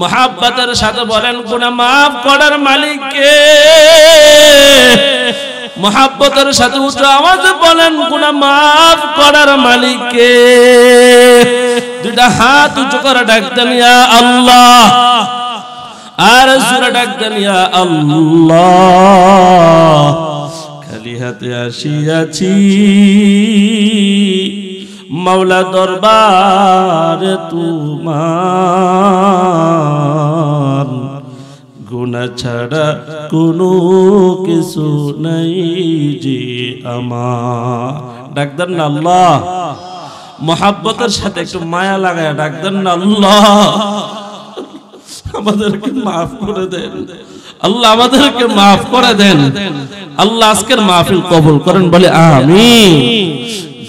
মহাব্বাতের সাথে বলেন কোন মাফ করার মালিককে মহাব্বতের সাথে উচ্চ আওয়াজ বলেন কোন মাফ করার মালিককে দুটা হাত উঁচু করে ডাকতেন ইয়া আল্লাহ আর সুরে ডাকতেন ইয়া আল্লাহ খালি হাতে আসিয়াছি মাওলা দরবার তোমার গুণা ছাড়া কোনো কিছু নাই যে আমার ডাক্তার না আল্লাহ মহাব্বতের সাথে একটু মায়া লাগায় ডাক্তার না আল্লাহ আমাদেরকে মাফ করে দেন আল্লাহ আমাদেরকে মাফ করে দেন আল্লাহ আজকের মাহফিল কবুল করেন বলে আমি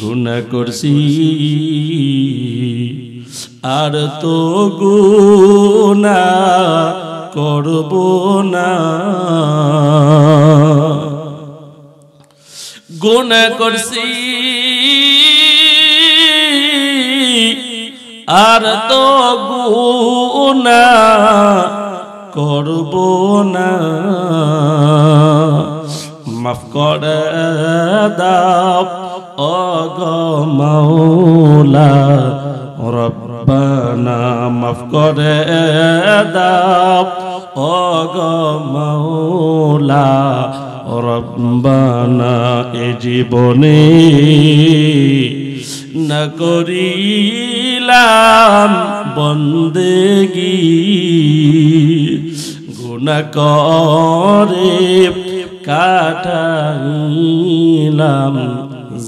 গুণা করছি আর তো গুণা করব না গুণা করছি আর তো গুণা করব না মাফ করে দাও অগ মৌলা রব্বানা মাফ করে দাও অগ মৌলা রব্বানা এ জীবনে না করিলাম বন্দেগি গুণ করে কাটাইলাম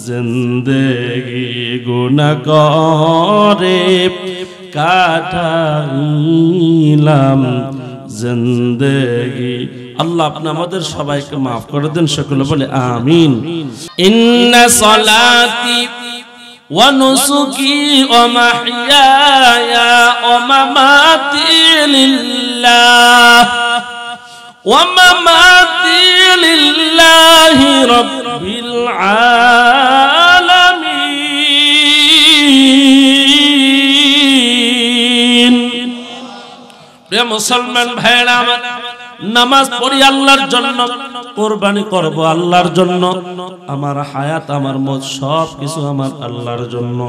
জিন্দগি গুনা করে কাটাইলাম জিন্দগি আল্লাহ আপনি আমাদের সবাইকে মাফ করে দেন সকলে বলে আমিন ইন্না সলাতি ওয়া নুসুকি ওয়া মাহইয়া ওয়া মামাতি লিল ومماتي لله رب العالمين প্রিয় মুসলমান ভাইরা আমার নামাজ পড়ি আল্লাহর জন্য কোরবানি করব আল্লাহর জন্য আমার হায়াত আমার মত সব কিছু আমার আল্লাহর জন্য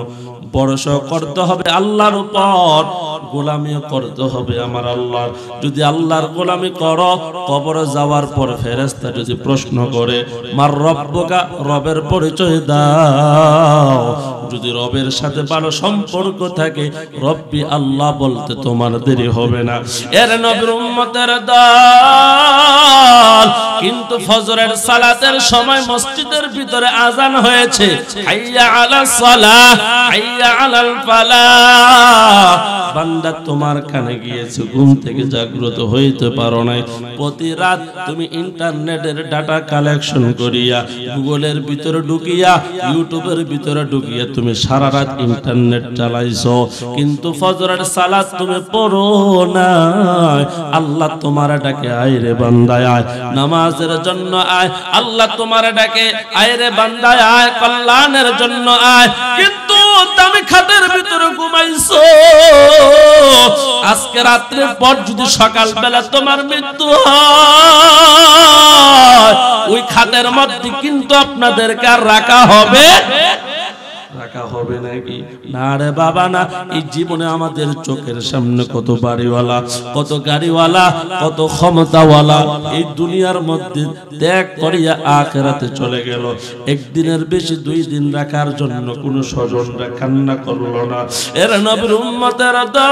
বড়স করতে হবে আল্লাহর উপর গোলামিও করতে হবে আমার আল্লাহর যদি আল্লাহর গোলামি কর কবরে যাওয়ার পর ফেরেস্তা যদি প্রশ্ন করে মার রব্বকা রবের পরিচয় দাও যদি রবের সাথে ভালো সম্পর্ক থাকে রব্বি আল্লাহ বলতে তোমার দেরি হবে না এর নবীর উম্মতের দল কিন্তু কিন্তু ফজরের সালাতের সময় মসজিদের ভিতরে আজান হয়েছে হাইয়া আলা সালাহ হাইয়া আলাল ফালাহ বান্দা তোমার কানে গিয়েছে ঘুম থেকে জাগ্রত হইতে পারো নাই প্রতি রাত তুমি ইন্টারনেটের ডাটা কালেকশন করিয়া গুগলের ভিতরে ঢুকিয়া ইউটিউবের ভিতরে ঢুকিয়া তুমি সারা রাত ইন্টারনেট চালাইছো কিন্তু ফজরের সালাত তুমি পড়ো না আল্লাহ তোমার ডাকে আয় রে বান্দায় আয় নামাজের নামাজের জন্য আয় আল্লাহ তোমার ডাকে আয় রে বান্দায় আয় কল্যাণের জন্য আয় কিন্তু দামি খাটের ভিতরে ঘুমাইছো আজকে রাত্রের পর যদি সকাল বেলা তোমার মৃত্যু হয় ওই খাতের মধ্যে কিন্তু আপনাদেরকে আর রাখা হবে রাখা হবে নাকি না রে বাবা না এই জীবনে আমাদের চোখের সামনে কত বাড়িওয়ালা কত গাড়িওয়ালা কত ক্ষমতাওয়ালা এই দুনিয়ার মধ্যে ত্যাগ করিয়া আখেরাতে চলে গেল একদিনের বেশি দুই দিন রাখার জন্য কোনো স্বজনরা কান্না করল না এরা নবীর উম্মতের দা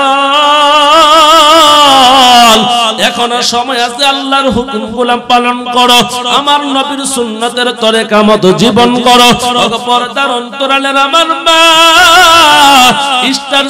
সময় আছে আল্লাহর হুকুম গুলাম পালন করো আমার নবীর সুন্নতের তরে কামত জীবন করো পর্দার অন্তরালের আমার মা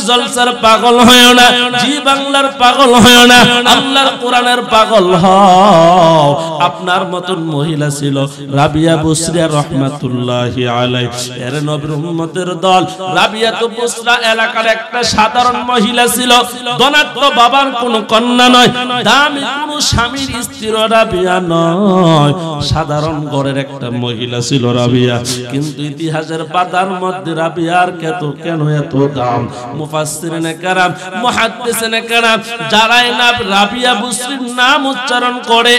জলসার পাগল হয় না জি বাংলার পাগল হয় না আল্লাহর কোরআনের পাগল হও আপনার মতন মহিলা ছিল রাবিয়া বুসরিয়া রহমাতুল্লাহি আলাই এর নবীর উম্মতের দল রাবিয়া তো বুসরা এলাকার একটা সাধারণ মহিলা ছিল দনাত্ম বাবার কোনো কন্যা নয় দামি কোন স্বামীর স্ত্রীর রাবিয়া নয় সাধারণ ঘরের একটা মহিলা ছিল রাবিয়া কিন্তু ইতিহাসের পাতার মধ্যে রাবিয়ার কত কেন এত দাম মুফাসসিরিনে কারাম মুহাদ্দিসিনে কারাম যারা নাম রাবিয়া বুসরির নাম উচ্চারণ করে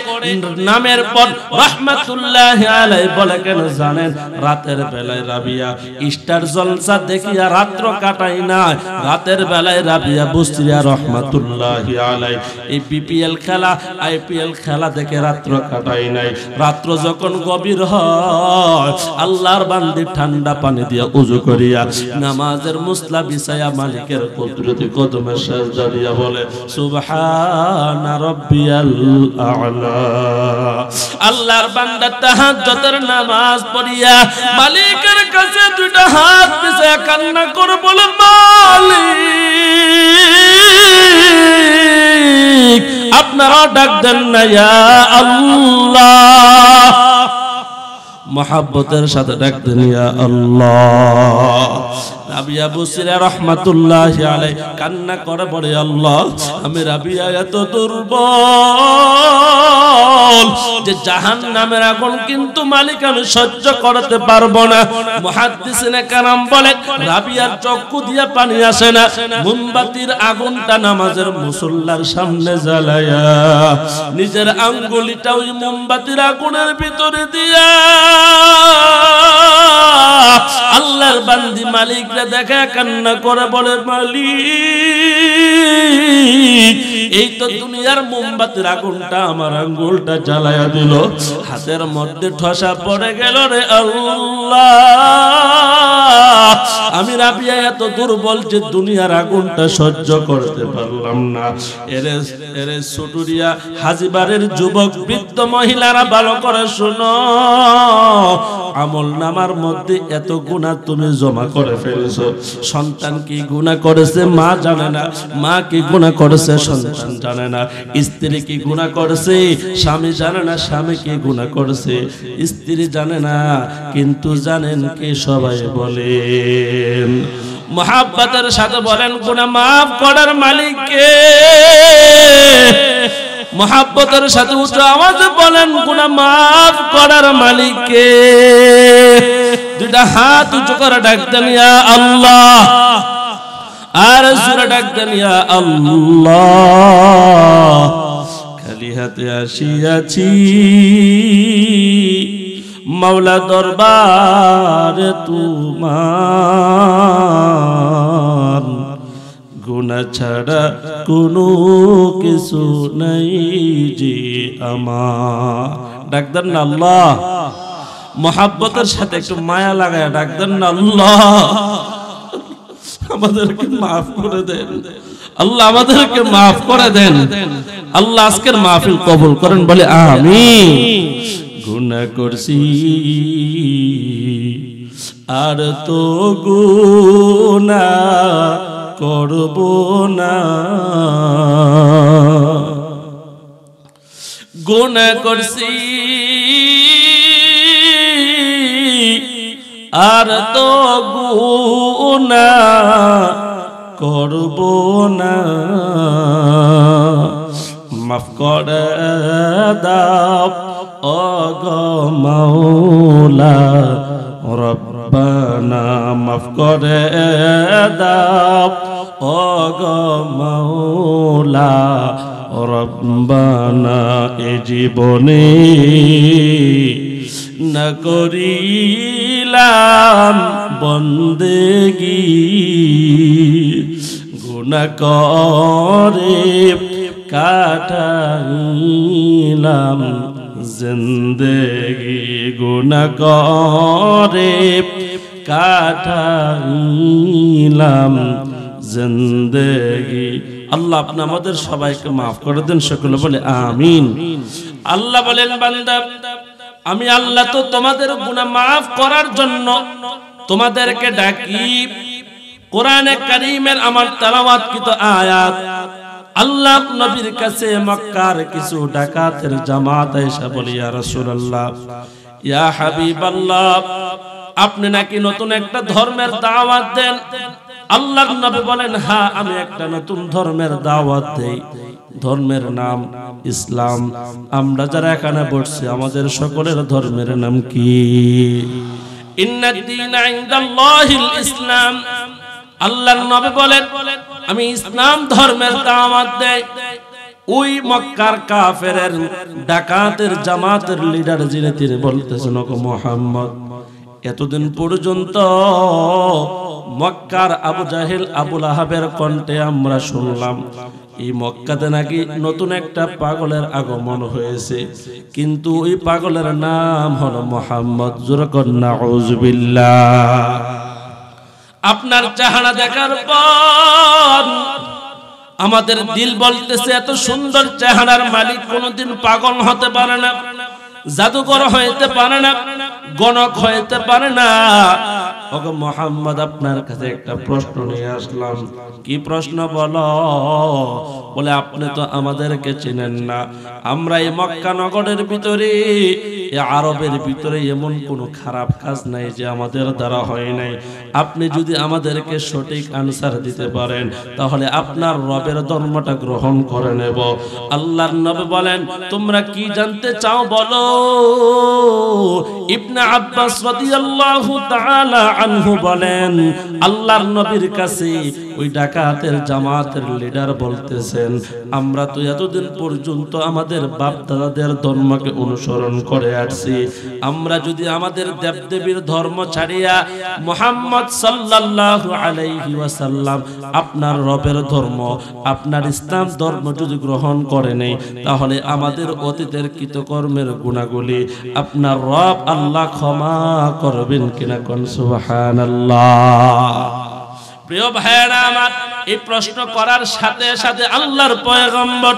নামের পর রাহমাতুল্লাহ আলাইহি বলে কেন জানেন রাতের বেলায় রাবিয়া ইস্টার জলসা দেখিয়া রাত্র কাটাই না রাতের বেলায় রাবিয়া বুসরিয়া রহমাতুল্লাহ নাই এই বিপিএল খেলা আইপিএল খেলা দেখে রাত্র কাটাই নাই রাত্র যখন গভীর হয় আল্লাহর বান্দি ঠান্ডা পানি দিয়া উজু করিয়া নামাজের মুসলা বিছায়া মালিকের কুদরতি কদমে শেষ দাঁড়িয়া বলে আ'লা আল্লাহর বান্দা তাহাজ্জুদের নামাজ পড়িয়া মালিকের কাছে দুইটা হাত বিছায়া কান্না করে বলে মালিক আপনারা ডাক দেন না আল্লাহ মহাব্বতের সাথে ডাক দেন আল্লাহ রাবিয়া আলাই কান্না করে পড়ে আল্লাহ আমি রাবিয়া এত দুর্বল যে জাহান নামের আগুন কিন্তু মালিক আমি সহ্য করতে পারবো না মহাদিসিনে কারাম বলে রাবিয়ার চক্ষু দিয়ে পানি আসে না মোমবাতির আগুনটা নামাজের মুসল্লার সামনে জ্বালায়া নিজের আঙ্গুলিটা ওই মোমবাতির আগুনের ভিতরে দিয়া আল্লাহর বান্দি মালিক মালিকরে দেখা কান্না করে বলে মালি এই তো দুনিয়ার মোমবাতির আগুনটা আমার আঙ্গুলটা জ্বালায়া দিল হাতের মধ্যে ঠসা পড়ে গেল রে আল্লাহ আমি রাবিয়া এত দুর্বল যে দুনিয়ার আগুনটা সহ্য করতে পারলাম না এরে এরে সুটুরিয়া হাজিবারের যুবক বৃদ্ধ মহিলারা ভালো করে শোনো আমল নামার মধ্যে এত গুণা তুমি জমা করে ফেলে করেছো সন্তান কি গুণা করেছে মা জানে না মা কি গুণা করেছে সন্তান জানে না স্ত্রী কি গুণা করেছে স্বামী জানে না স্বামী কি গুণা করেছে স্ত্রী জানে না কিন্তু জানেন কে সবাই বলে মহাব্বাতের সাথে বলেন গুণা মাফ করার মালিককে মহাব্বতের সাথে উচ্চ আওয়াজে বলেন গুণা মাফ করার মালিককে দুইটা হাত উঁচু করে ডাকতেন ইয়া আল্লাহ আর সুরে ডাকতেন ইয়া আল্লাহ খালি হাতে আসিয়াছি মাওলা দরবার তোমার গুণা ছাড়া কোনো কিছু নাই যে আমার ডাক্তার না আল্লাহ মহাব্বতের সাথে একটু মায়া লাগায় ডাকতেন না আল্লাহ আমাদেরকে মাফ করে দেন আল্লাহ আমাদেরকে মাফ করে দেন আল্লাহ আজকের মাহফিল কবুল করেন বলে আমি গুনাহ করছি আর তো গুনা করব না গুনাহ করছি আর তো গুনা করব না মাফ কর দাও অগ মাওলা রব্বানা মাফ কর দাও অগ মাওলা রব্বানা এ জীবনে না করি দিলাম বন্দেগি গুণা করে কাটাইলাম জিন্দেগি গুণা করে কাটাইলাম জিন্দেগি আল্লাহ আপনি আমাদের সবাইকে মাফ করে দেন সকলে বলে আমিন আল্লাহ বলেন বান্দা আমি আল্লাহ তো তোমাদের গুণা মাফ করার জন্য তোমাদেরকে ডাকি কোরআনে কারিমের আমার কি কিত আয়াত আল্লাহ নবীর কাছে মক্কার কিছু ডাকাতের জামাত এসে বলি ইয়া রাসূলুল্লাহ ইয়া হাবিবাল্লাহ আপনি নাকি নতুন একটা ধর্মের দাওয়াত দেন আল্লাহর নবী বলেন হ্যাঁ আমি একটা নতুন ধর্মের দাওয়াত দেই ধর্মের নাম ইসলাম আমরা যারা এখানে বসছি আমাদের সকলের ধর্মের নাম কি ইসলাম আল্লাহ নবী বলেন আমি ইসলাম ধর্মের দামাত দেয় ওই মক্কার কাফের ডাকাতের জামাতের লিডার যিনি তিনি বলতেছেন মোহাম্মদ এতদিন পর্যন্ত মক্কার আবু জাহেল আবুল আহাবের কণ্ঠে আমরা শুনলাম এই মক্কাতে নাকি নতুন একটা পাগলের আগমন হয়েছে কিন্তু ওই পাগলের নাম হলো মোহাম্মদ জুরকন্যা ওজবিল্লা আপনার চাহারা দেখার পর আমাদের দিল বলতেছে এত সুন্দর চেহারার মালিক কোনদিন পাগল হতে পারে না জাদুকর হইতে পারে না গণক হইতে পারে না ওগো মোহাম্মদ আপনার কাছে একটা প্রশ্ন নিয়ে আসলাম কি প্রশ্ন বলো বলে আপনি তো আমাদেরকে চিনেন না আমরা এই মক্কা নগরের ভিতরে আরবের ভিতরে এমন কোন খারাপ কাজ নাই যে আমাদের দ্বারা হয় নাই আপনি যদি আমাদেরকে সঠিক আনসার দিতে পারেন তাহলে আপনার রবের ধর্মটা গ্রহণ করে নেব আল্লাহর নবী বলেন তোমরা কি জানতে চাও বলো ইবনে আব্বাস রাদিয়াল্লাহু তাআলা আনহু বলেন আল্লাহর নবীর কাছে ওই ডাকাতের জামাতের লিডার বলতেছেন আমরা তো এতদিন পর্যন্ত আমাদের বাপ দাদাদের ধর্মকে অনুসরণ করে আসছি আমরা যদি আমাদের দেবদেবীর ধর্ম ছাড়িয়া মোহাম্মদ সাল্লাল্লাহু আলাইহি ওয়াসাল্লাম আপনার রবের ধর্ম আপনার ইসলাম ধর্ম যদি গ্রহণ করে নেই তাহলে আমাদের অতীতের কৃতকর্মের গুণাগুলি আপনার রব আল্লাহ ক্ষমা করবেন কিনা কনসুবাহ সুবহানাল্লাহ প্রিয় ভাইরা আমার এই প্রশ্ন করার সাথে সাথে আল্লাহর পয়গম্বর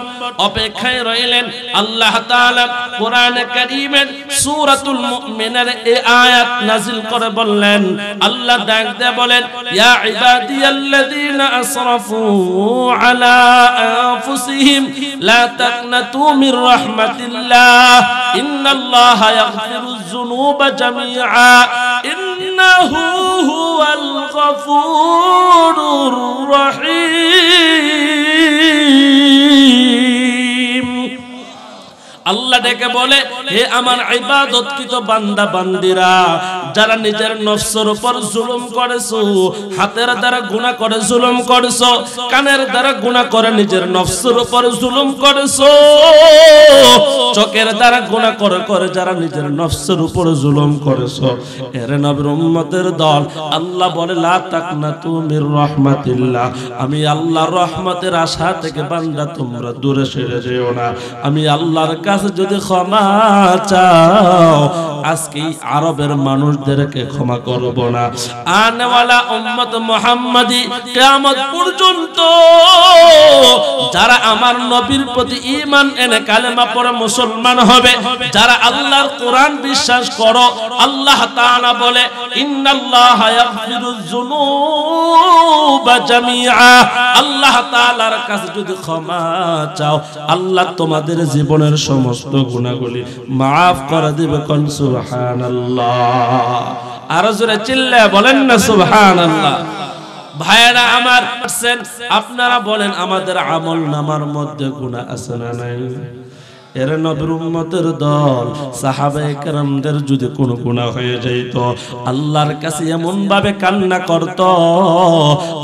অপেক্ষায় রইলেন আল্লাহ তাআলা কোরআনে কারীমের সূরাতুল মুমিনের এই আয়াত নাজিল করে বললেন আল্লাহ ডাক দিয়ে বলেন ইয়া ইবাদিয়াল্লাযীনা আসরাফু আলা আনফুসিহিম লা তাকনাতু মির রাহমাতিল্লাহ ইন্নাল্লাহ ইয়াগফিরুয যুনুবা জামিআ ইন্নাহু হুয়াল গফুরুর রাহিম الرحيم আল্লাহ ডেকে বলে হে আমার ইবাদতকৃত বান্দা বান্দিরা যারা নিজের নফসের উপর জুলুম করেছো হাতের দ্বারা গুনাহ করে জুলুম করেছো কানের দ্বারা গুনাহ করে নিজের নফসের উপর জুলুম করেছো চোখের দ্বারা গুনাহ করে করে যারা নিজের নফসের উপর জুলুম করেছো এর নবীর উম্মতের দল আল্লাহ বলে লা তাকনা তুমির রহমাতিল্লাহ আমি আল্লাহর রহমতের আশা থেকে বান্দা তোমরা দূরে সরে যেও না আমি আল্লাহর কাছে কাছে যদি ক্ষমা চাও আজকে আরবের মানুষদেরকে ক্ষমা করব না আনওয়ালা উম্মত মুহাম্মাদি কিয়ামত পর্যন্ত যারা আমার নবীর প্রতি ঈমান এনে কালেমা পড়ে মুসলমান হবে যারা আল্লাহর কোরআন বিশ্বাস করো আল্লাহ তাআলা বলে ইন্নাল্লাহ ইয়াগফিরুয যুনুবা জামিআ আল্লাহ তাআলার কাছে যদি ক্ষমা চাও আল্লাহ তোমাদের জীবনের সব সমস্ত গুণাগুলি মাফ করে দিবে কন সুবহান আরো জোরে চিল্লা বলেন না সুবহান আল্লাহ আমার আপনারা বলেন আমাদের আমল নামার মধ্যে গুণা আছে না নাই এর নবীর উম্মতের দল সাহাবায়ে কেরামদের যদি কোনো গুনাহ হয়ে যেত আল্লাহর কাছে এমন ভাবে কান্না করত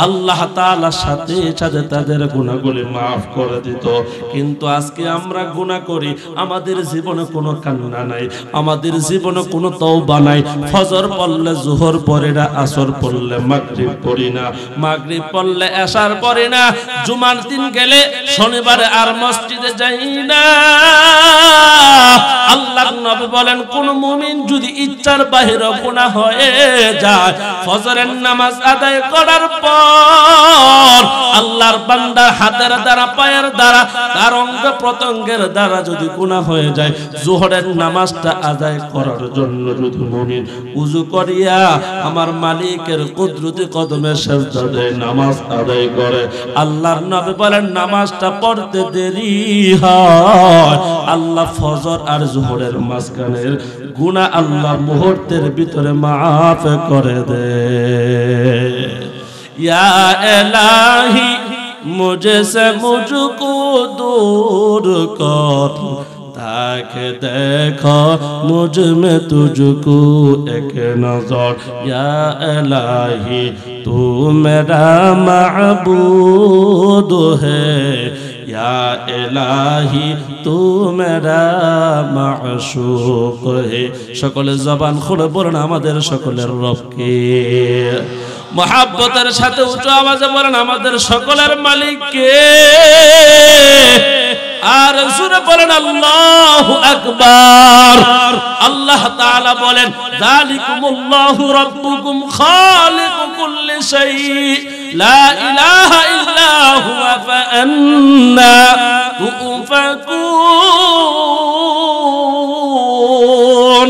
আল্লাহ তাআলার সাথে সাথে তাদের গুনাহগুলি maaf করে দিত কিন্তু আজকে আমরা গুনাহ করি আমাদের জীবনে কোনো কান্না নাই আমাদের জীবনে কোনো তওবা নাই ফজর পড়লে জোহর পড়ে না আসর পড়লে মাগরিব পড়ি না মাগরিব পড়লে এশার পড়ে না জুমার দিন গেলে শনিবারে আর মসজিদে যাই না নবী বলেন কোন মুমিন যদি ইচ্ছার বাহিরে গুনাহ হয়ে যায় ফজরের নামাজ আদায় করার পর আল্লাহর বান্দার হাতের দ্বারা পায়ের দ্বারা তার দ্বারা যদি গুনাহ হয়ে যায় নামাজটা আদায় করার জন্য যদি মুমিন করিয়া আমার মালিকের কুদরতি কদমে সেজদা দেয় নামাজ আদায় করে আল্লাহর নবী বলেন নামাজটা পড়তে দেরি হয় আল্লাহ ফজর আর জোহরের মাঝখানের গুণা আল্লাহ মুহূর্তের ভিতরে মাফ করে দে ইয়া এলাহি মুঝে সে মুঝকো দূর কর তাকে দেখ মুঝ মে তুঝকো এক নজর ইয়া এলাহি তু মেরা মাবুদ হ্যায় এলাহি الہی تو হে সকলে জবান খুলে বলুন আমাদের সকলের রবকে মহাব্বতের সাথে উঁচু আওয়াজে বলেন আমাদের সকলের মালিককে আর সুরে বলেন আল্লাহু আকবার আল্লাহ তাআলা বলেন যালিকুমুল্লাহু রাব্বুকুম খালিকু কুল্লি শাই লা ইলাহা ইল্লা হুয়া ফান্না তুফাকুন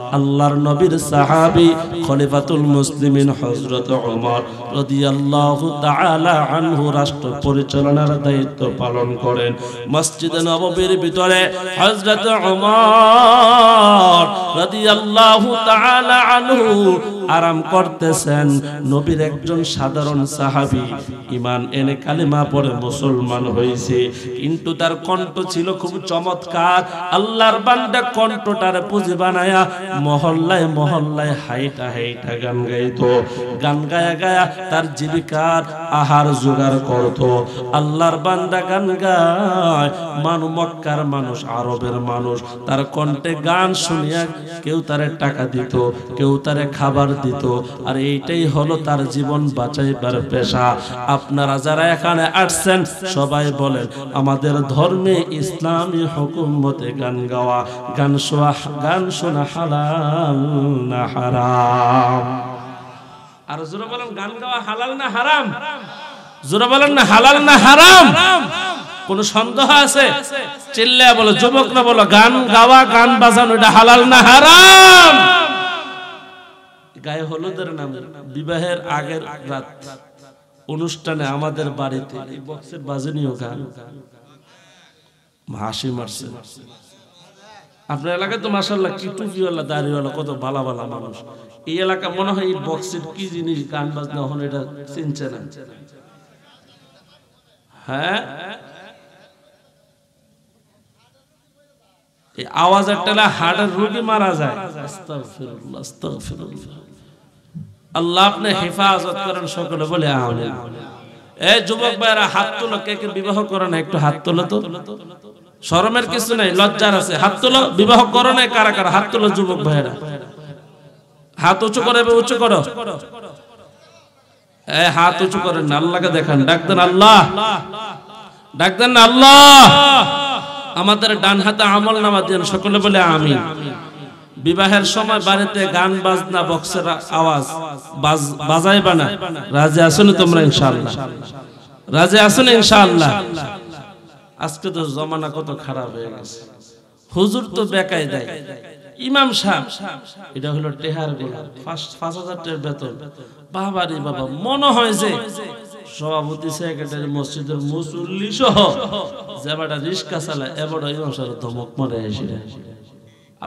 আল্লাহর নবীর সাহাবি খলিফাতুল মুসলিমিন হজরত ওমর রাদিয়াল্লাহু তাআলা আনহু রাষ্ট্র পরিচালনার দায়িত্ব পালন করেন মসজিদে নববীর ভিতরে হযরত ওমর রাদিয়াল্লাহু তাআলা আনহু আরাম করতেছেন নবীর একজন সাধারণ সাহাবি ইমান এনে কালিমা পড়ে মুসলমান হয়েছে কিন্তু তার কণ্ঠ ছিল খুব চমৎকার আল্লাহর বান্দা কণ্ঠটার পুঁজি বানায়া মহল্লায় মহল্লায় হাইটা হাইটা গান গাইত গান গায়া গায়া তার জীবিকার আহার জোগাড় করত আল্লাহর বান্দা গান গায় মানু মক্কার মানুষ আরবের মানুষ তার কণ্ঠে গান শুনিয়া কেউ তারে টাকা দিত কেউ তারে খাবার খাবার দিত আর এইটাই হলো তার জীবন বাঁচাইবার পেশা আপনারা যারা এখানে আসছেন সবাই বলেন আমাদের ধর্মে ইসলামী হুকুমতে গান গাওয়া গান শোয়া গান শোনা হালাল না হারাম আর জোরে বলেন গান গাওয়া হালাল না হারাম জোরে বলেন না হালাল না হারাম কোন সন্দেহ আছে চিল্লা বলো যুবক না বলো গান গাওয়া গান বাজানো এটা হালাল না হারাম গায়ে হলুদের নাম বিবাহের আগের রাত অনুষ্ঠানে আমাদের বাড়িতে বক্সের বাজনীয় গান হাসি মারছে আপনার এলাকায় তো মাসাল্লাহ কি টুপিওয়ালা দাড়িওয়ালা কত ভালা ভালা মানুষ এই এলাকা মনে হয় এই বক্সের কি জিনিস গান বাজনা হন এটা চিনছে না হ্যাঁ এই আওয়াজ একটা হার্টের রুগী মারা যায় আস্তাগফিরুল্লাহ আস্তাগফিরুল্লাহ আল্লাহ আপনি হেফাজত করেন সকলে বলে আমিন এই যুবক ভাইরা হাত তুলো কে কে বিবাহ করে না একটু হাত তুলো তো শরমের কিছু নাই লজ্জার আছে হাত তুলো বিবাহ করো না কারা কারা হাত তুলো যুবক ভাইরা হাত উঁচু করে উঁচু করো এই হাত উঁচু করেন না আল্লাহকে দেখেন ডাকতেন আল্লাহ ডাকতেন আল্লাহ আমাদের ডান হাতে আমল নামা দেন সকলে বলে আমিন বিবাহের সময় বাড়িতে গান বাজনা বক্সের আওয়াজ বাজাইবা না রাজে আসুন তোমরা ইনশাল্লাহ রাজে আসুন ইনশাল্লাহ আজকে তো জমানা কত খারাপ হয়ে গেছে হুজুর তো বেকাই দেয় ইমাম সাহেব এটা হলো টেহার বিহার পাঁচ হাজার বেতন বাবারি বাবা মনে হয় যে সভাপতি সেক্রেটারি মসজিদের মুসল্লি সহ যে বেটা রিক্সা চালায় এবার ইমাম সাহেব ধমক মরে এসে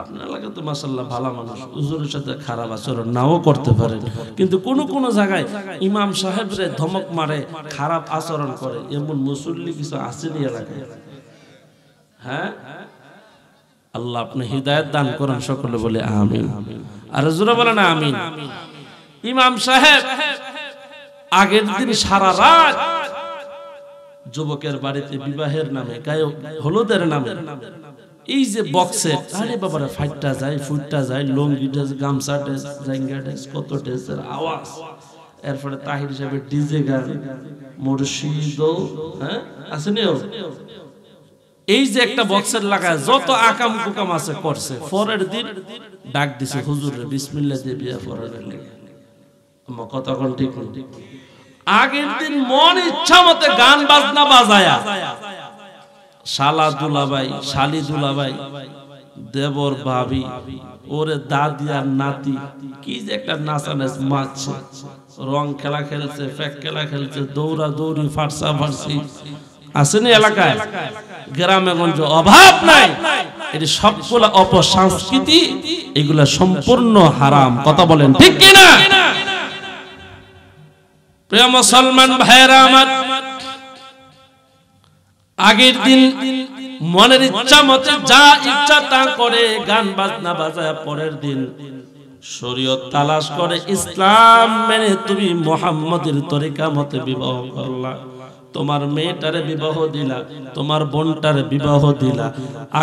আপনার এলাকা তো মাসাল্লাহ ভালো মানুষ হুজুরের সাথে খারাপ আচরণ নাও করতে পারেন কিন্তু কোন কোন জায়গায় ইমাম সাহেবরে ধমক মারে খারাপ আচরণ করে এমন মুসল্লি কিছু আছে নি এলাকায় হ্যাঁ আল্লাহ আপনি হৃদায়ত দান করেন সকলে বলে আমিন আর জোরে বলে না আমিন ইমাম সাহেব আগের দিন সারা রাত যুবকের বাড়িতে বিবাহের নামে গায়ক হলুদের নামে এই যে বক্সের আরে বাবারা ফাইটটা যায় ফুটটা যায় লুঙ্গি ড্রেস গামছা ড্রেস জাঙ্গা ড্রেস কত ড্রেসের আওয়াজ এরপরে তাহির সাহেবের ডিজে গান মুর্শিদ হ্যাঁ আছে নিও এই যে একটা বক্সের লাগায় যত আকাম কুকাম আছে করছে পরের দিন ডাক দিছে হুজুর বিসমিল্লাহ দিয়ে বিয়া পরের কতক্ষণ ঠিক আগের দিন মন ইচ্ছা মতে গান বাজনা বাজায়া শালা দুলাবাই শালি দুলাবাই দেবর ভাবি ওরে দাদি আর নাতি কি যে একটা নাচানাচ মাছ রং খেলা খেলছে ফেক খেলা খেলছে দৌড়া দৌড়ি ফারসা ফারসি আসেনি এলাকায় গ্রামে গঞ্জ অভাব নাই এটি সবগুলা অপসংস্কৃতি এগুলা সম্পূর্ণ হারাম কথা বলেন ঠিক কিনা প্রিয় মুসলমান ভাইরা আমার আগের দিন মনের ইচ্ছা মতে যা ইচ্ছা তা করে গান বাজনা বাজায় পরের দিন শরীয়ত তালাশ করে ইসলাম মেনে তুমি মোহাম্মদের তরিকা মতে বিবাহ করলা তোমার মেয়েটারে বিবাহ দিলা তোমার বোনটারে বিবাহ দিলা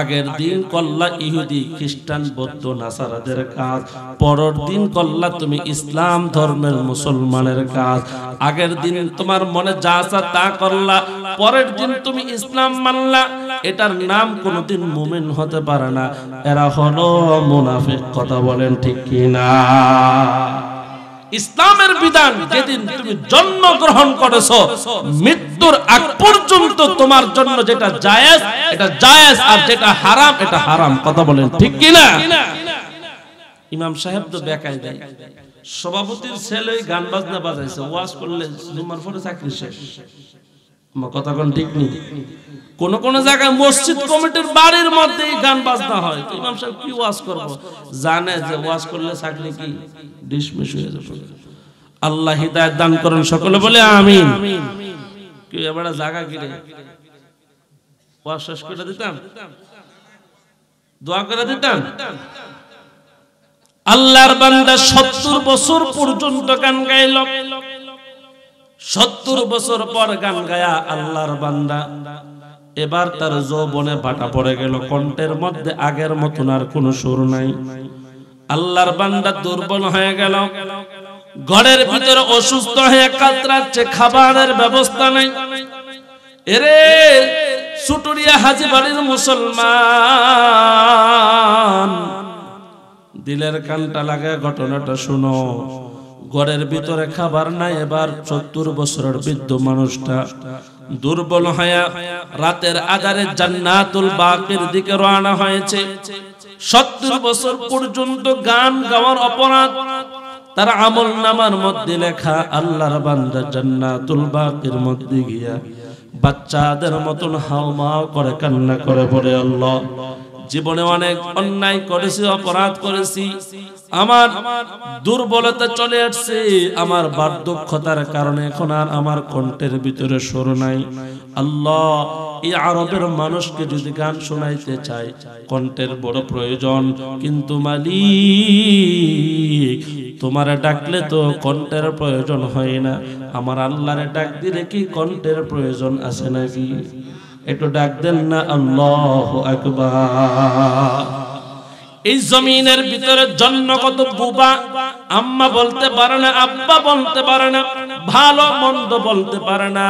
আগের দিন কল্লা ইহুদি খ্রিস্টান বৌদ্ধ নাসারাদের কাজ পরের দিন কল্লা তুমি ইসলাম ধর্মের মুসলমানের কাজ আগের দিন তোমার মনে যা আসা তা করলা পরের দিন তুমি ইসলাম মানলা এটার নাম কোনোদিন মুমিন হতে পারে না এরা হলো মুনাফিক কথা বলেন ঠিক কিনা ইসলামের বিধান যেদিন তুমি জন্ম গ্রহণ করেছো মৃত্যুর আগ পর্যন্ত তোমার জন্য যেটা জায়েজ এটা জায়েজ আর যেটা হারাম এটা হারাম কথা বলেন ঠিক কি না ইমাম সাহেব তো বেকায় দেয় সভাপতির ছেলে গান বাজনা বাজাইছে ওয়াজ করলে জুমার পরে চাকরি শেষ আমার কথা কোন ঠিক নেই কোন কোন জায়গায় মসজিদ কমিটির বাড়ির মধ্যে গান বাজনা হয় তো ইমাম সাহেব কি ওয়াজ করব জানে যে ওয়াজ করলে চাকরি কি ডিসমিস হয়ে যাবে আল্লাহ হিদায়ত দান করেন সকলে বলে আমিন কি এবারে জায়গা কিনে ওয়াজ শেষ করে দিতাম দোয়া করে দিতাম আল্লাহর বান্দা সত্তর বছর পর্যন্ত গান গাইল সত্তর বছর পর গান গায়া আল্লাহর বান্দা এবার তার যৌবনে ভাটা পড়ে গেল কণ্ঠের মধ্যে আগের মতন আর কোনো সুর নাই আল্লাহর বান্দা দুর্বল হয়ে গেল ঘরের ভিতরে অসুস্থ হয়ে কাতরাচ্ছে খাবারের ব্যবস্থা নাই এরে সুটুরিয়া হাজি বাড়ির মুসলমান দিলের কানটা লাগে ঘটনাটা শুনো ঘরের ভিতরে খাবার নাই এবার সত্তর বছরের বৃদ্ধ মানুষটা দুর্বল হয়া রাতের আধারে জান্নাতুল বাকের দিকে রওনা হয়েছে সত্তর বছর পর্যন্ত গান গাওয়ার অপরাধ তার আমল নামার মধ্যে লেখা আল্লাহর বান্দা জান্নাতুল বাকির মধ্যে গিয়া বাচ্চাদের মতন মাও করে কান্না করে বলে আল্লাহ জীবনে অনেক অন্যায় করেছি অপরাধ করেছি আমার দুর্বলতা চলে আসছে আমার বার্ধক্যতার কারণে এখন আর আমার কণ্ঠের ভিতরে সর নাই আল্লাহ এই আরবের মানুষকে যদি গান শোনাইতে চাই কণ্ঠের বড় প্রয়োজন কিন্তু মালিক তোমার ডাকলে তো কণ্ঠের প্রয়োজন হয় না আমার আল্লাহরে ডাক দিলে কি কণ্ঠের প্রয়োজন আছে নাকি একটু ডাক দেন না আল্লাহ আকবার এই জমিনের ভিতরে জন্মগত বুবা আম্মা বলতে পারে না আব্বা বলতে পারে না ভালো মন্দ বলতে পারে না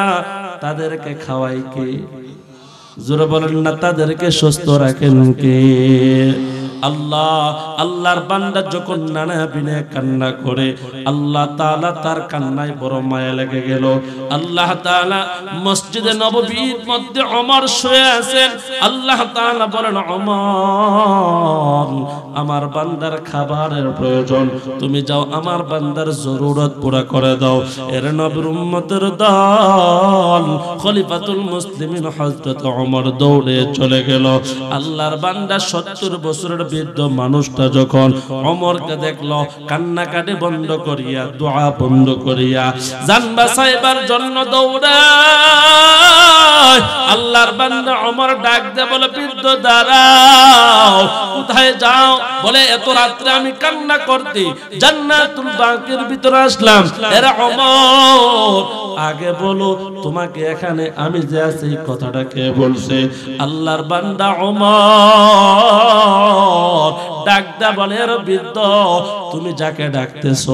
তাদেরকে খাওয়াই কে জোরে বলেন না তাদেরকে সুস্থ রাখেন কে আল্লাহ আল্লাহর বান্দা যখন নানা বিনে কান্না করে আল্লাহ তালা তার কান্নায় বড় মায়া লেগে গেল আল্লাহ তালা মসজিদে নববীর মধ্যে অমর শুয়ে আছেন আল্লাহ তালা বলেন অমর আমার বান্দার খাবারের প্রয়োজন তুমি যাও আমার বান্দার জরুরত পুরা করে দাও এর নবীর উম্মতের দল খলিফাতুল মুসলিমিন হযরত ওমর দৌড়ে চলে গেল আল্লাহর বান্দা সত্তর বছরের বৃদ্ধ মানুষটা যখন অমরকে দেখলো কান্নাকাটি বন্ধ করিয়া দোয়া বন্ধ করিয়া জানবা সাহেবার জন্য দৌড়া আল্লাহর বান্দা অমর ডাক দে বলে বৃদ্ধ দাঁড়াও কোথায় যাও বলে এত রাত্রে আমি কান্না করতে জান্নাতুল বাকির ভিতর আসলাম এরা অমর আগে বলো তোমাকে এখানে আমি যে আছি কথাটা কে বলছে আল্লাহর বান্দা অমর ডাকদা বলে বৃদ্ধ তুমি যাকে ডাকতেছ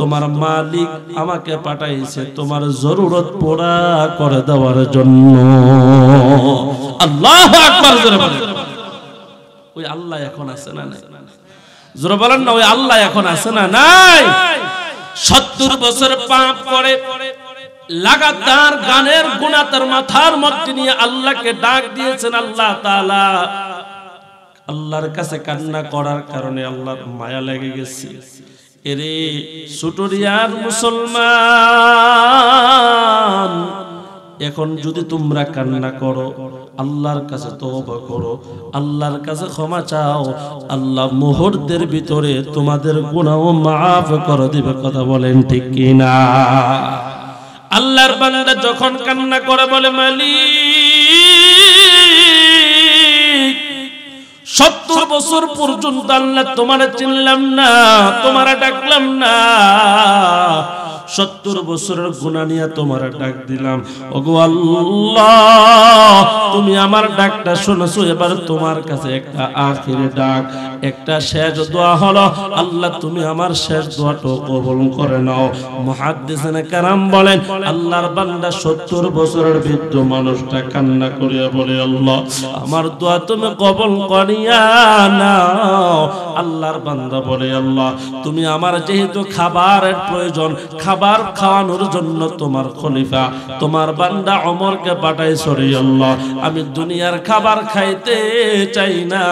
তোমার মালিক আমাকে পাঠাইছে তোমার জরুরত পোড়া করে দেওয়ার জন্য আল্লাহ আকবার জোরে বলে ওই আল্লাহ এখন আছে না নাই জোরে বলেন না ওই আল্লাহ এখন আছে না নাই সত্তর বছর পাপ করে লাগাতার গানের গুণা মাথার মধ্যে নিয়ে আল্লাহকে ডাক দিয়েছেন আল্লাহ তাআলা আল্লাহর কাছে কান্না করার কারণে আল্লাহর মায়া লেগে গেছে এরে সুটরিয়ার মুসলমান এখন যদি তোমরা কান্না করো আল্লাহর কাছে তবা করো আল্লাহর কাছে ক্ষমা চাও আল্লাহ মুহূর্তের ভিতরে তোমাদের গুণাও মাফ করে দিবে কথা বলেন ঠিক কিনা আল্লাহর বান্দা যখন কান্না করে বলে মালিক সত্তর বছর পর্যন্ত আল্লাহ তোমার চিনলাম না তোমারা ডাকলাম না সত্তর বছরের গুণা নিয়ে তোমার ডাক দিলাম ওগো আল্লাহ তুমি আমার ডাকটা শুনেছো এবার তোমার কাছে একটা আখির ডাক একটা শেষ দোয়া হলো আল্লাহ তুমি আমার শেষ দোয়াটা কবুল করে নাও মহাদ্দেশনে কারাম বলেন আল্লাহর বান্দা সত্তর বছরের বৃদ্ধ মানুষটা কান্না করিয়া বলে আল্লাহ আমার দোয়া তুমি কবল করিয়া নাও আল্লাহর বান্দা বলে আল্লাহ তুমি আমার যেহেতু খাবারের প্রয়োজন খাবার খাবার খাওয়ানোর জন্য তোমার খলিফা তোমার বান্দা অমরকে পাঠাই সরিয়াল্লাহ আমি দুনিয়ার খাবার খাইতে চাই না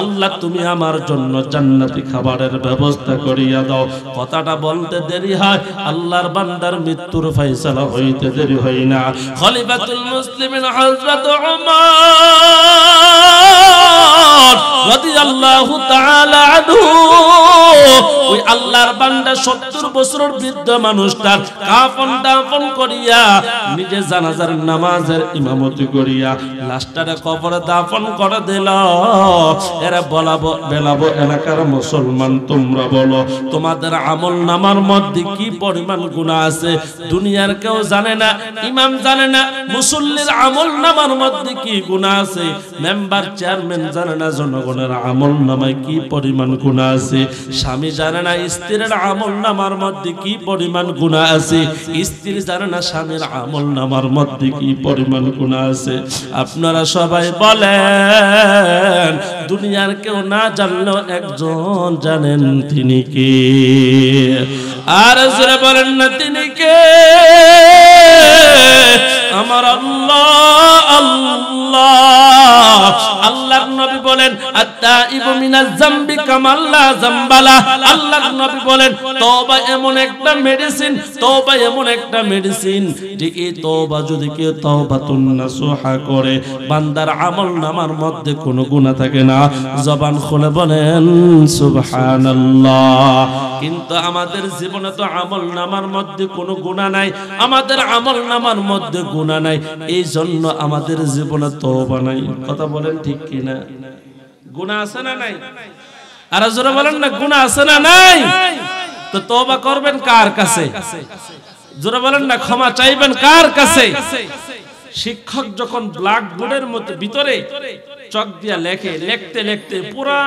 আল্লাহ তুমি আমার জন্য জান্নাতি খাবারের ব্যবস্থা করিয়া দাও কথাটা বলতে দেরি হয় আল্লাহর বান্দার মৃত্যুর ফয়সালা হইতে দেরি হয় না খলিফাতুল মুসলিমিন হযরত ওমর মুসলমান তোমরা বলো তোমাদের আমল নামার মধ্যে কি পরিমাণ গুণা আছে দুনিয়ার কেউ জানে না ইমাম জানে না মুসল্লির আমল নামার মধ্যে কি গুণা আছে মেম্বার চেয়ারম্যান জানে না জনগণ বোনের আমল নামায় কি পরিমাণ গুণা আছে স্বামী জানে না স্ত্রীর আমল নামার মধ্যে কি পরিমাণ গুণা আছে স্ত্রী জানে না স্বামীর আমল নামার মধ্যে কি পরিমাণ গুণা আছে আপনারা সবাই বলেন দুনিয়ার কেউ না জানলেও একজন জানেন তিনি কে আর জোরে বলেন না তিনি কে আমার আল্লাহ আল্লাহ আল্লাহর নবী বলেন আত্তাইবু মিনাল জামবি কামাল্লা জামবালা আল্লাহর নবী বলেন তওবা এমন একটা মেডিসিন তওবা এমন একটা মেডিসিন যে এই তওবা যদি কেউ তওবাতুন নাসুহা করে বান্দার আমল নামার মধ্যে কোনো গুনাহ থাকে না জবান খুলে বলেন সুবহানাল্লাহ কিন্তু আমাদের জীবনে তো আমল নামার মধ্যে কোনো গুণা নাই আমাদের আমল নামার মধ্যে গুণা নাই এই জন্য আমাদের জীবনে তওবা নাই কথা বলেন ঠিক ঠিক কিনা গুণা আছে না নাই আর জোরে বলেন না গুণা আছে না নাই তো তবা করবেন কার কাছে জোরে বলেন না ক্ষমা চাইবেন কার কাছে শিক্ষক যখন ব্ল্যাক বোর্ডের মধ্যে ভিতরে চক দিয়া লেখে লেখতে লেখতে পুরা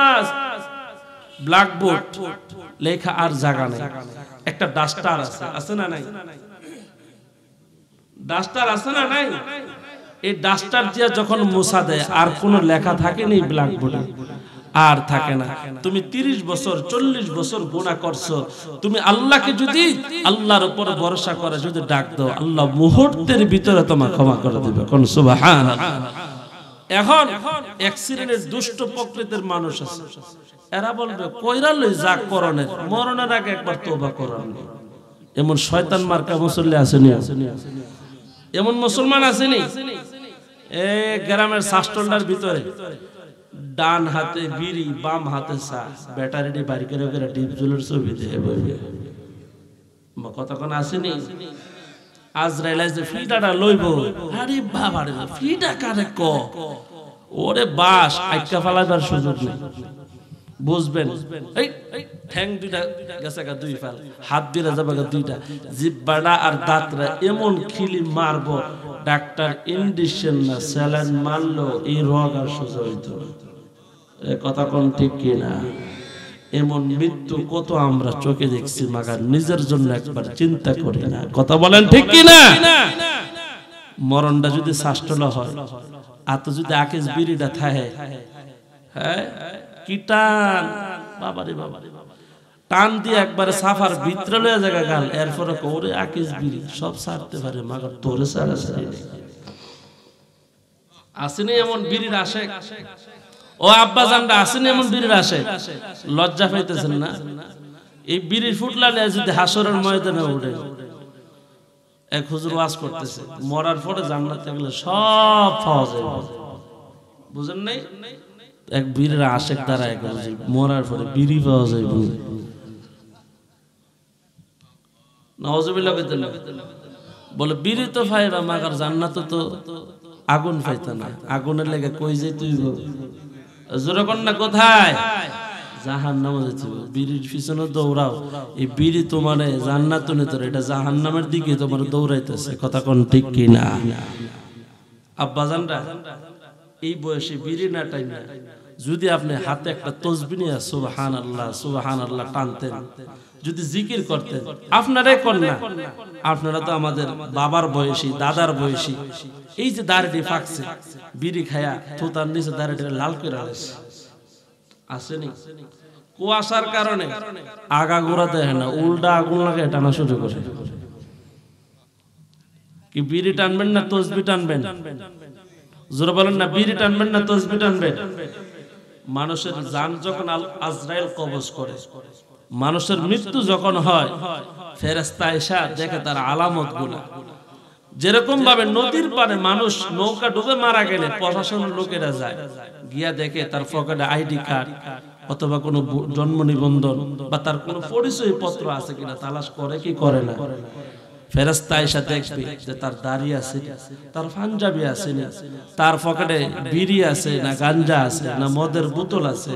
ব্ল্যাক বোর্ড লেখা আর জায়গা নাই একটা ডাস্টার আছে আছে না নাই ডাস্টার আছে না নাই এই ডাস্টার দিয়া যখন মোছা দেয় আর কোন লেখা থাকে নেই বোর্ডে আর থাকে না তুমি তিরিশ বছর চল্লিশ বছর গোনা করছো তুমি আল্লাহকে যদি আল্লাহর উপর ভরসা করে যদি ডাক দাও আল্লাহ মুহূর্তের ভিতরে তোমার ক্ষমা করে দেবে কোন সুবাহান এখন অ্যাক্সিডেন্টের দুষ্ট প্রকৃতির মানুষ আছে এরা বলবে কইরা লই যাক করণের মরণের আগে একবার তোবা করণ এমন শয়তান মার্কা মুসল্লি আসেনি এমন মুসলমান আসেনি এ গ্রামের সাস্টলটার ভিতরে ডান হাতে বিড়ি বাম হাতে চা ব্যাটারিটি বাড়ি করে করে ডিপ জুলের ছবি দিয়ে বলবে কতক্ষণ আসেনি আজ আজরাইল আছে ফিটাটা লইব আরে বাবা রে ফিটা কারে ক ওরে বাস আইকা ফালাইবার সুযোগ নেই বুঝবেন এই ঠ্যাং দুইটা গেছে গা দুই ফাল হাত দিলে যাবে গা দুইটা জিব্বাটা আর দাঁতরা এমন খিলি মারবো ডাক্তার ইনডিশন না স্যালাইন মারলো এই রোগ আর সোজা হইতো কথা কোন ঠিক না এমন মৃত্যু কত আমরা চোখে দেখছি মাগার নিজের জন্য একবার চিন্তা করি না কথা বলেন ঠিক কি না মরণটা যদি শাস্টলা হয় আর তো যদি আকেশ বিড়িটা থাকে হ্যাঁ কি টান বাবারে বাবারে টান দিয়ে সাফার ভিতরে লয়ে জায়গা গাল এরপরে আকিস বিড়ি সব সারতে পারে মাগর তোরে সারা আসেনি এমন বিড়ির আসে ও আব্বা জানরা আসেনি এমন বিড়ির আসে লজ্জা পাইতেছেন না এই বিড়ির ফুটলালে যদি হাসরের ময়দানে উঠে এক হুজুর ওয়াজ করতেছে মরার পরে জানলা থাকলে সব ফজ যায় বুঝেন নাই এক বীরের আশেক দ্বারা করছে মরার পরে বিড়ি পাওয়া যায় বুঝে বলে বিড়ি তো মাগার জান্নাত তো আগুন না আগুনের লেগে কই যে তুই জোরকন্যা কোথায় জাহান নামে বিড়ির পিছনে দৌড়াও এই বিড়ি তোমার জান্নাত নেতর এটা জাহান নামের দিকে তোমার দৌড়াইতেছে কথা কোন ঠিক কিনা জানরা এই বয়সে বিড়ি না টাইম যদি আপনি হাতে একটা তসবি নিয়ে সুবাহান আল্লাহ সুবাহান আল্লাহ টানতেন যদি জিকির করতেন আপনারাই কর না আপনারা তো আমাদের বাবার বয়সী দাদার বয়সী এই যে দাড়িটি ফাঁকছে বিড়ি খায়া থুতার নিচে দাড়িটি লাল করে আসে আসেনি কুয়াশার কারণে আগা গোড়া দেয় না উল্টা আগুন লাগে টানা শুরু করে কি বিড়ি টানবেন না তসবি টানবেন জোরে বলেন না বিড়ি টানবেন না তসবি টানবেন মানুষের যান যখন আজরাইল কবজ করে মানুষের মৃত্যু যখন হয় ফেরাস্তা এসা দেখে তার আলামত গুলা যেরকম ভাবে নদীর পারে মানুষ নৌকা ডুবে মারা গেলে প্রশাসনের লোকেরা যায় গিয়া দেখে তার পকেটে আইডি কার্ড অথবা কোনো জন্ম নিবন্ধন বা তার কোনো পরিচয় পত্র আছে কিনা তালাশ করে কি করে না দেখবে যে তার দাড়ি আছে তার পাঞ্জাবি আছে তার পকেটে বিড়ি আছে না গাঞ্জা আছে না মদের বোতল আছে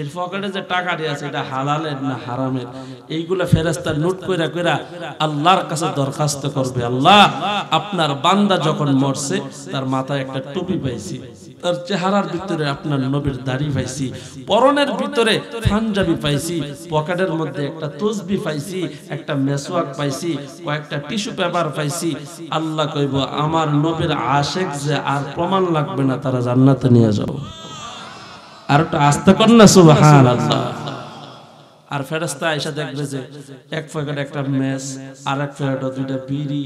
এর পকেটে যে টাকাটি আছে এটা হালালের না হারামের এইগুলো ফেরাস্তা নোট কইরা কইরা আল্লাহর কাছে দরখাস্ত করবে আল্লাহ আপনার বান্দা যখন মরছে তার মাথায় একটা টুপি পাইছি তার চেহারার ভিতরে আপনার নবীর দাড়ি পাইছি পরনের ভিতরে পাঞ্জাবি পাইছি পকেটের মধ্যে একটা তসবি পাইছি একটা মেসওয়াক পাইছি কয়েকটা টিস্যু পেপার পাইছি আল্লাহ কইব আমার নবীর আশেক যে আর প্রমাণ লাগবে না তারা জান্নাতে নিয়ে যাও আর একটা আস্তে কর না সুবহানাল্লাহ আর ফেরাস্তা আয়সা দেখবে যে এক প্যাকেট একটা মেস আর এক প্যাকেট দুইটা বিড়ি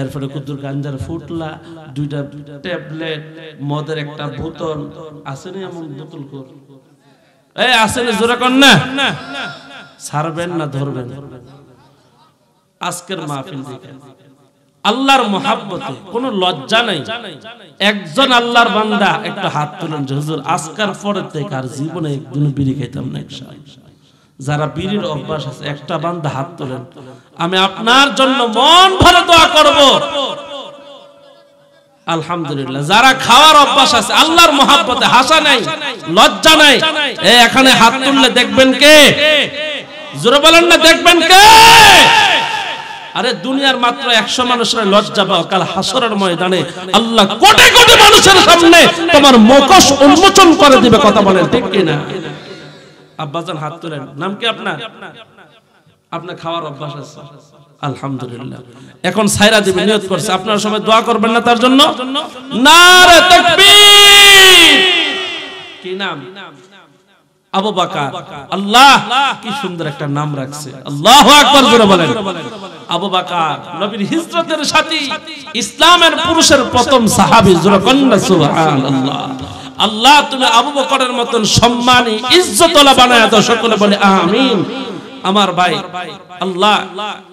এরপরে কুদ্দুর গাঞ্জার ফুটলা দুইটা ট্যাবলেট মদের একটা বোতল আছে না এমন বোতল কর এই আছে না জোরে কর না ছাড়বেন না ধরবেন আজকের মাহফিল দেখেন আল্লাহর মহাব্বতে কোন লজ্জা নাই একজন আল্লাহর বান্দা একটা হাত তুলেন হুজুর আজকার পরে থেকে আর জীবনে একদিন বিড়ি খাইতাম না একসাথে যারা বীরের অভ্যাস আছে একটা বান্ধা হাত তোলেন আমি আপনার জন্য মন ভরে দোয়া করব আলহামদুলিল্লাহ যারা খাওয়ার অভ্যাস আছে আল্লাহর মহাব্বতে হাসা নাই লজ্জা নাই এই এখানে হাত তুললে দেখবেন কে জোরে বলেন না দেখবেন কে আরে দুনিয়ার মাত্র একশো মানুষের লজ্জা বা কাল হাসরের ময়দানে আল্লাহ কোটি কোটি মানুষের সামনে তোমার মুখোশ উন্মোচন করে দিবে কথা বলেন ঠিক কিনা আব্বাজান হাত তোলেন নাম কি আপনার আপনার খাওয়ার অভ্যাস আছে আলহামদুলিল্লাহ এখন সাইরা দিবে নিয়ত করছে আপনার সময় দোয়া করবেন না তার জন্য নারে তাকবীর কি নাম আবু বকর আল্লাহ কি সুন্দর একটা নাম রাখছে আল্লাহু আকবার করে বলেন আবু বকর নবীর হিজরতের সাথী ইসলামের পুরুষের প্রথম সাহাবী যারা কন্না সুবহানাল্লাহ আল্লাহ তুমি আবু বকরের মতন সম্মানী ইজ্জতলা বানায় দাও সকলে বলে আমিন আমার ভাই আল্লাহ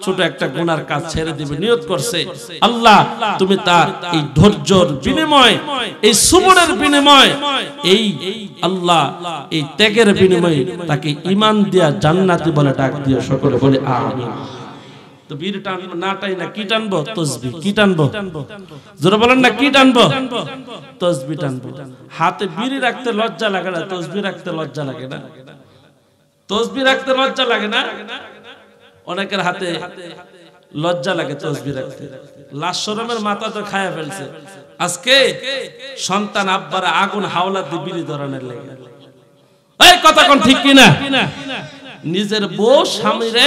ছোট একটা গুনার কাজ ছেড়ে দিবে নিয়ত করছে আল্লাহ তুমি তার এই ধৈর্যর বিনিময় এই সুমনের বিনিময় এই আল্লাহ এই ত্যাগের বিনিময়ে তাকে ইমান দিয়া জান্নাতি বলে ডাক দিয়ে সকলে বলে আমিন তো বীর টানবো না টাই না কি টানবো তসবি কি টানবো জোরে বলেন না কি টানবো তসবি টানবো হাতে বিড়ি রাখতে লজ্জা লাগে না তসবি রাখতে লজ্জা লাগে না তসবি রাখতে লজ্জা লাগে না অনেকের হাতে লজ্জা লাগে তসবি রাখতে লাশরমের মাথা তো খায়া ফেলছে আজকে সন্তান আব্বারা আগুন হাওলা দিয়ে বিড়ি ধরনের লেগে এই কথা কোন ঠিক কিনা নিজের বউ স্বামীরে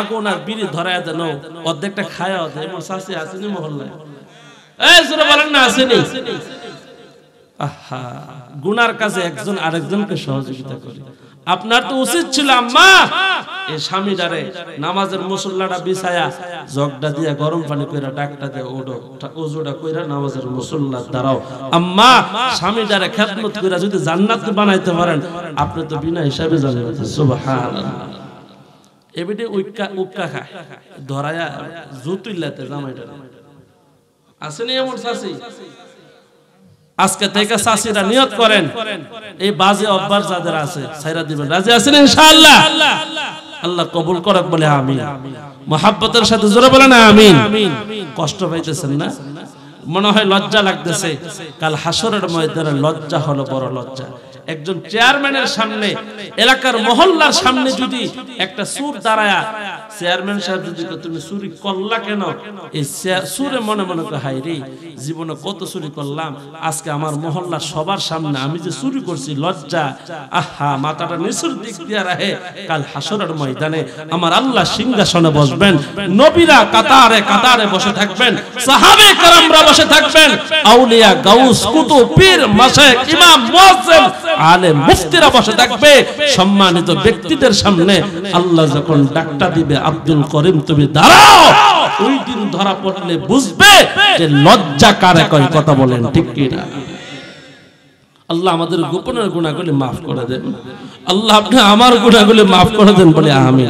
আগুন আর বিড়ি ধরায় দেন অর্ধেকটা খায় অর্ধেক আমার শাশি আসেনি মহল্লায় বলেন না আসেনি আহা গুনার কাজে একজন আরেকজনকে সহযোগিতা করে আপনার তো উচিত ছিল আম্মা এই দাঁড়ে নামাজের মুসল্লাটা বিছায়া জগটা দিয়া গরম পানি কইরা ডাকটা দিয়ে ওডো ওজোটা কইরা নামাজের মুসল্লার দাঁড়াও আম্মা স্বামী স্বামীটারে খেদমত কইরা যদি জান্নাত বানাইতে পারেন আপনি তো বিনা হিসাবে জানেন সুবহানাল্লাহ এবিটে উক্কা উক্কা খা ধরায়া জুতুল্লাতে জামাইটা আসেনি এমন সাসি আজকে থেকে চাষিরা নিয়ত করেন এই বাজে অভ্যাস যাদের আছে সাইরা দিবেন রাজি আছেন ইনশাআল্লাহ আল্লাহ কবুল করেন বলে আমিন মহাব্বতের সাথে জোরে বলে না আমিন কষ্ট পাইতেছেন না মনে হয় লজ্জা লাগতেছে কাল হাসরের ময়দানে লজ্জা হলো বড় লজ্জা একজন চেয়ারম্যানের সামনে এলাকার মহল্লার সামনে যদি একটা সুর দাঁড়ায়া চেয়ারম্যান সাহেব যদি তুমি চুরি করলা কেন এই সুরে মনে মনে হাই রে জীবনে কত চুরি করলাম আজকে আমার মহল্লা সবার সামনে আমি যে চুরি করছি লজ্জা আহা মাথাটা নিচুর দিক দিয়ে রাহে কাল হাসরের ময়দানে আমার আল্লাহ সিংহাসনে বসবেন নবীরা কাতারে কাতারে বসে থাকবেন সাহাবে কারামরা বসে থাকবেন আউলিয়া গাউস কুতু পীর মাশায়েখ ইমাম মুয়াজ্জিন আলেম মুফতিরা বসে থাকবে সম্মানিত ব্যক্তিদের সামনে আল্লাহ যখন ডাকটা দিবে আব্দুল করিম তুমি দাঁড়াও ওই দিন ধরা পড়লে বুঝবে যে লজ্জা কারে কয় কথা বলেন ঠিক কিনা আল্লাহ আমাদের গোপনের গুণাগুলি মাফ করে দেন আল্লাহ আপনি আমার গুণাগুলি মাফ করে দেন বলে আমি